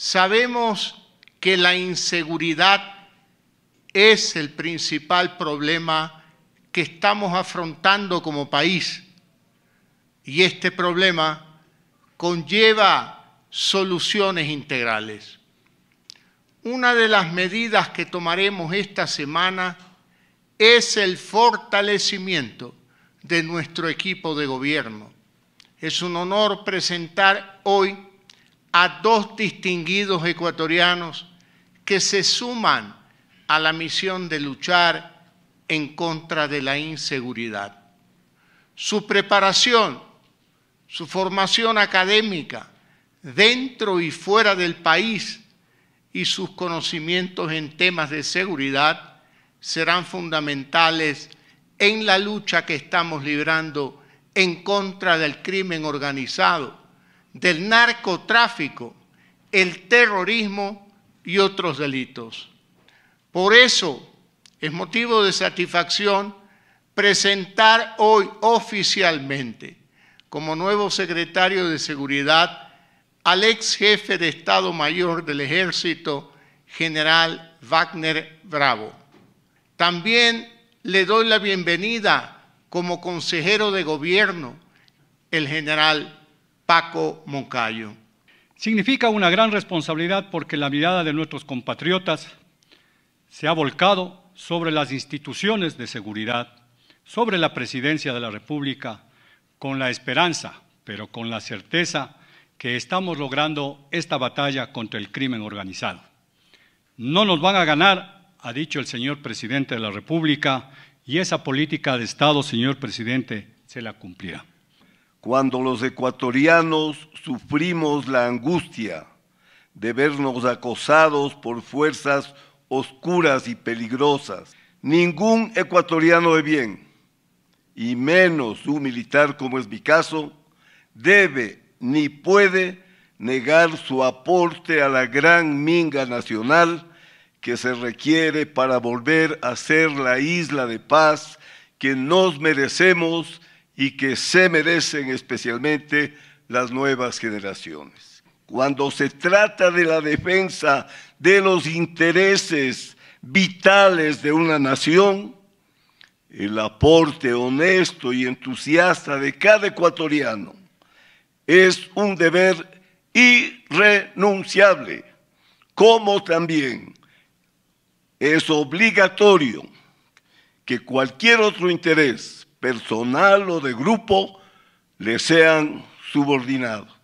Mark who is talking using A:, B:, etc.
A: Sabemos que la inseguridad es el principal problema que estamos afrontando como país y este problema conlleva soluciones integrales. Una de las medidas que tomaremos esta semana es el fortalecimiento de nuestro equipo de gobierno. Es un honor presentar hoy a dos distinguidos ecuatorianos que se suman a la misión de luchar en contra de la inseguridad. Su preparación, su formación académica dentro y fuera del país y sus conocimientos en temas de seguridad serán fundamentales en la lucha que estamos librando en contra del crimen organizado del narcotráfico, el terrorismo y otros delitos. Por eso es motivo de satisfacción presentar hoy oficialmente como nuevo secretario de Seguridad al ex jefe de Estado Mayor del Ejército, general Wagner Bravo. También le doy la bienvenida como consejero de gobierno,
B: el general Paco Moncayo. Significa una gran responsabilidad porque la mirada de nuestros compatriotas se ha volcado sobre las instituciones de seguridad, sobre la presidencia de la República, con la esperanza, pero con la certeza que estamos logrando esta batalla contra el crimen organizado. No nos van a ganar, ha dicho el señor presidente de la República, y esa política de Estado, señor presidente, se la cumplirá
C: cuando los ecuatorianos sufrimos la angustia de vernos acosados por fuerzas oscuras y peligrosas. Ningún ecuatoriano de bien, y menos un militar como es mi caso, debe ni puede negar su aporte a la gran minga nacional que se requiere para volver a ser la isla de paz que nos merecemos y que se merecen especialmente las nuevas generaciones. Cuando se trata de la defensa de los intereses vitales de una nación, el aporte honesto y entusiasta de cada ecuatoriano es un deber irrenunciable, como también es obligatorio que cualquier otro interés personal o de grupo, le sean subordinados.